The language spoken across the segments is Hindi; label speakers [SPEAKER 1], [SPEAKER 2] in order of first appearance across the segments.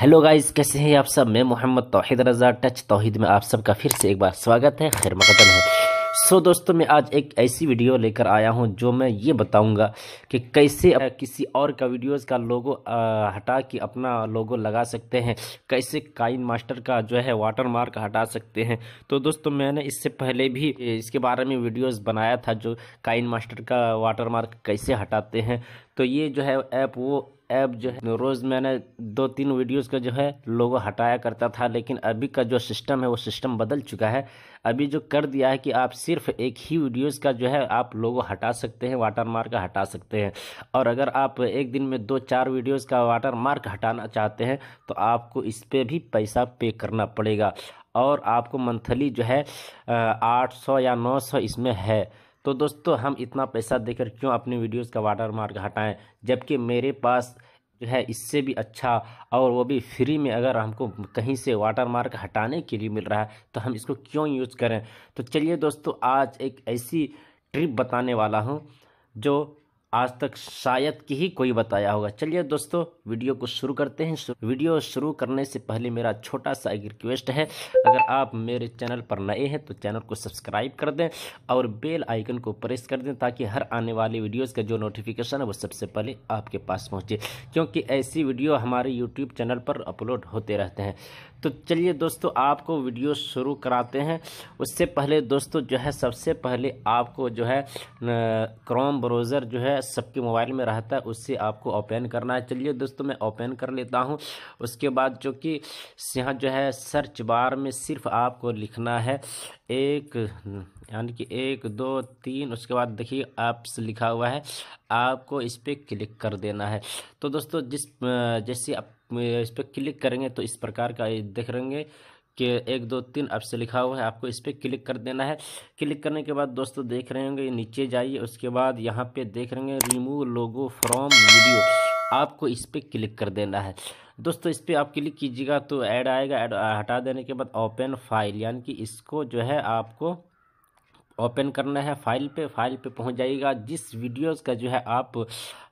[SPEAKER 1] हेलो गाइस कैसे हैं आप सब मैं मोहम्मद तोहिद रज़ा टच तोहिद में आप सबका फिर से एक बार स्वागत है खैर मकदम है सो so, दोस्तों मैं आज एक ऐसी वीडियो लेकर आया हूं जो मैं ये बताऊंगा कि कैसे किसी और का वीडियोस का लोगो हटा के अपना लोगो लगा सकते हैं कैसे काइन मास्टर का जो है वाटर मार्क हटा सकते हैं तो दोस्तों मैंने इससे पहले भी इसके बारे में वीडियोस बनाया था जो काइन मास्टर का वाटर मार्क कैसे हटाते हैं तो ये जो है ऐप वो ऐप जो है रोज़ मैंने दो तीन वीडियोस का जो है लोगो हटाया करता था लेकिन अभी का जो सिस्टम है वो सिस्टम बदल चुका है अभी जो कर दिया है कि आप सिर्फ एक ही वीडियोस का जो है आप लोगो हटा सकते हैं वाटर मार्क हटा सकते हैं और अगर आप एक दिन में दो चार वीडियोस का वाटर मार्क हटाना चाहते हैं तो आपको इस पर भी पैसा पे करना पड़ेगा और आपको मंथली जो है आठ सौ या नौ सौ इसमें है तो दोस्तों हम इतना पैसा देकर क्यों अपनी वीडियोस का वाटर मार्क हटाएं जबकि मेरे पास जो है इससे भी अच्छा और वो भी फ्री में अगर हमको कहीं से वाटर मार्क हटाने के लिए मिल रहा है तो हम इसको क्यों यूज़ करें तो चलिए दोस्तों आज एक ऐसी ट्रिप बताने वाला हूँ जो आज तक शायद की ही कोई बताया होगा चलिए दोस्तों वीडियो को शुरू करते हैं वीडियो शुरू करने से पहले मेरा छोटा सा एक रिक्वेस्ट है अगर आप मेरे चैनल पर नए हैं तो चैनल को सब्सक्राइब कर दें और बेल आइकन को प्रेस कर दें ताकि हर आने वाली वीडियोस का जो नोटिफिकेशन है वो सबसे पहले आपके पास पहुँचे क्योंकि ऐसी वीडियो हमारे यूट्यूब चैनल पर अपलोड होते रहते हैं तो चलिए दोस्तों आपको वीडियो शुरू कराते हैं उससे पहले दोस्तों जो है सबसे पहले आपको जो है क्रोम ब्राउज़र जो है सबके मोबाइल में रहता है उससे आपको ओपन करना है चलिए दोस्तों मैं ओपन कर लेता हूँ उसके बाद जो कि यहाँ जो है सर्च बार में सिर्फ आपको लिखना है एक यानी कि एक दो तीन उसके बाद देखिए ऐप्स लिखा हुआ है आपको इस पर क्लिक कर देना है तो दोस्तों जिस जैसे आप इस पर क्लिक करेंगे तो इस प्रकार का देख रहेंगे कि एक दो तीन से लिखा हुआ है आपको इस पर क्लिक कर देना है क्लिक करने के बाद दोस्तों देख रहे होंगे नीचे जाइए उसके बाद यहाँ पे देख रहे हैं रिमूव लोगो फ्रॉम वीडियो आपको इस पर क्लिक कर देना है दोस्तों इस पर आप क्लिक कीजिएगा तो ऐड आएगा ऐड हटा देने के बाद ओपन फाइल यानी कि इसको जो है आपको ओपन करना है फाइल पे फाइल पे पहुंच जाएगा जिस वीडियोस का जो है आप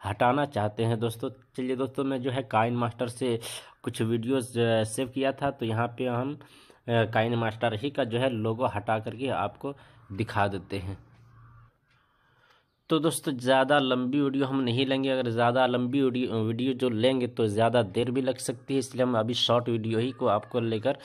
[SPEAKER 1] हटाना चाहते हैं दोस्तों चलिए दोस्तों मैं जो है काइन मास्टर से कुछ वीडियोस सेव किया था तो यहाँ पे हम काइन मास्टर ही का जो है लोगो हटा करके आपको दिखा देते हैं तो दोस्तों ज़्यादा लंबी वीडियो हम नहीं लेंगे अगर ज़्यादा लंबी वीडियो जो लेंगे तो ज़्यादा देर भी लग सकती है इसलिए हम अभी शॉर्ट वीडियो ही को आपको लेकर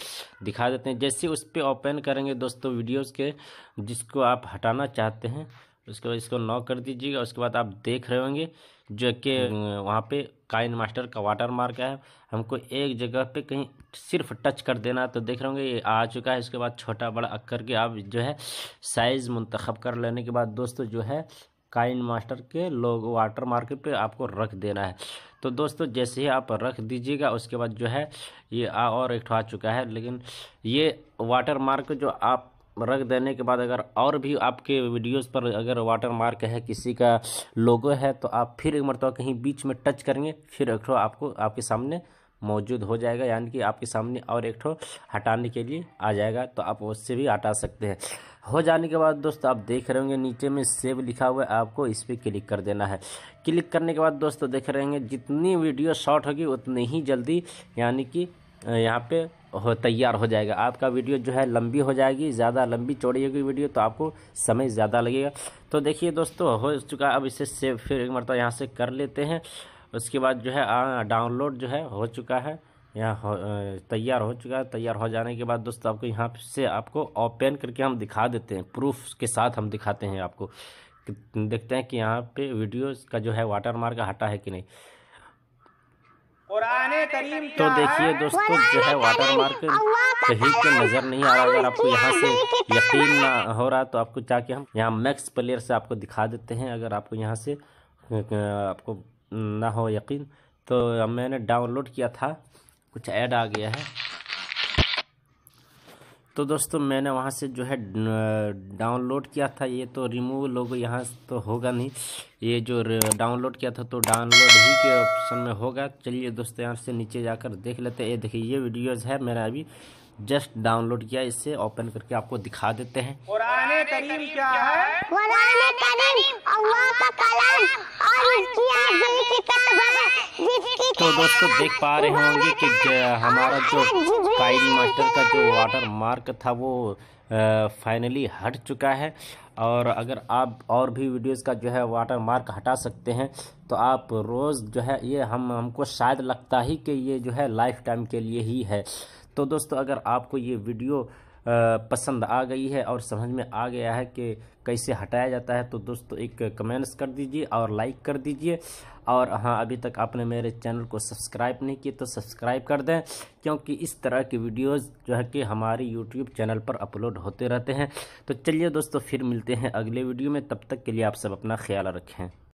[SPEAKER 1] दिखा देते हैं जैसे उस पर ओपन करेंगे दोस्तों वीडियोज़ के जिसको आप हटाना चाहते हैं उसके बाद इसको नॉक कर दीजिएगा उसके बाद आप देख रहे होंगे जो कि वहाँ पर काइन मास्टर का वाटर मार्क है हमको एक जगह पे कहीं सिर्फ टच कर देना तो देख रहे होंगे ये आ चुका है इसके बाद छोटा बड़ा अक्कर के आप जो है साइज़ मंतखब कर लेने के बाद दोस्तों जो है काइन मास्टर के लोग वाटर मार्केट पे आपको रख देना है तो दोस्तों जैसे ही आप रख दीजिएगा उसके बाद जो है ये आ और एक आ चुका है लेकिन ये वाटर मार्क जो आप रख देने के बाद अगर और भी आपके वीडियोस पर अगर वाटर मार्क है किसी का लोगो है तो आप फिर एक मरतबा कहीं बीच में टच करेंगे फिर एक आपको आपके सामने मौजूद हो जाएगा यानी कि आपके सामने और एक ठो हटाने के लिए आ जाएगा तो आप उससे भी हटा सकते हैं हो जाने के बाद दोस्तों आप देख रहे होंगे नीचे में सेव लिखा हुआ है आपको इस पर क्लिक कर देना है क्लिक करने के बाद दोस्तों देख रहे होंगे जितनी वीडियो शॉर्ट होगी उतनी ही जल्दी यानी कि यहाँ पे हो तैयार हो जाएगा आपका वीडियो जो है लंबी हो जाएगी ज़्यादा लंबी चौड़ी होगी वीडियो तो आपको समय ज़्यादा लगेगा तो देखिए दोस्तों हो चुका अब इसे सेव फिर एक मरतबा यहाँ से कर लेते हैं उसके बाद जो है डाउनलोड जो है हो चुका है यहाँ तैयार हो चुका है तैयार हो जाने के बाद दोस्तों आपको यहाँ से आपको ओपन करके हम दिखा देते हैं प्रूफ के साथ हम दिखाते हैं आपको देखते हैं कि यहाँ पे वीडियो का जो है वाटर मार्क हटा है कि नहीं तो देखिए दोस्तों जो है वाटर मार्क सही के नज़र नहीं आ रहा अगर आपको यहाँ से यकीन ना हो रहा तो आपको जाके हम यहाँ मैक्स प्लेयर से आपको दिखा देते हैं अगर आपको यहाँ से आपको ना हो यकीन तो मैंने डाउनलोड किया था कुछ ऐड आ गया है तो दोस्तों मैंने वहाँ से जो है डाउनलोड किया था ये तो रिमूव लोगो यहाँ तो होगा नहीं ये जो डाउनलोड किया था तो डाउनलोड ही के ऑप्शन में होगा चलिए दोस्तों यहाँ से नीचे जाकर देख लेते हैं ये देखिए ये वीडियोज़ है मेरा अभी जस्ट डाउनलोड किया इससे ओपन करके आपको दिखा देते हैं कुरान कुरान करीम है तो दोस्तों देख पा रहे होंगे कि हमारा जो काइल मास्टर का जो वाटर मार्क था वो फाइनली हट चुका है और अगर आप और भी वीडियोस का जो है वाटर मार्क हटा सकते हैं तो आप रोज़ जो है ये हम हमको शायद लगता ही कि ये जो है लाइफ टाइम के लिए ही है तो दोस्तों अगर आपको ये वीडियो पसंद आ गई है और समझ में आ गया है कि कैसे हटाया जाता है तो दोस्तों एक कमेंट्स कर दीजिए और लाइक कर दीजिए और हाँ अभी तक आपने मेरे चैनल को सब्सक्राइब नहीं किए तो सब्सक्राइब कर दें क्योंकि इस तरह की वीडियोस जो है कि हमारे यूट्यूब चैनल पर अपलोड होते रहते हैं तो चलिए दोस्तों फिर मिलते हैं अगले वीडियो में तब तक के लिए आप सब अपना ख्याल रखें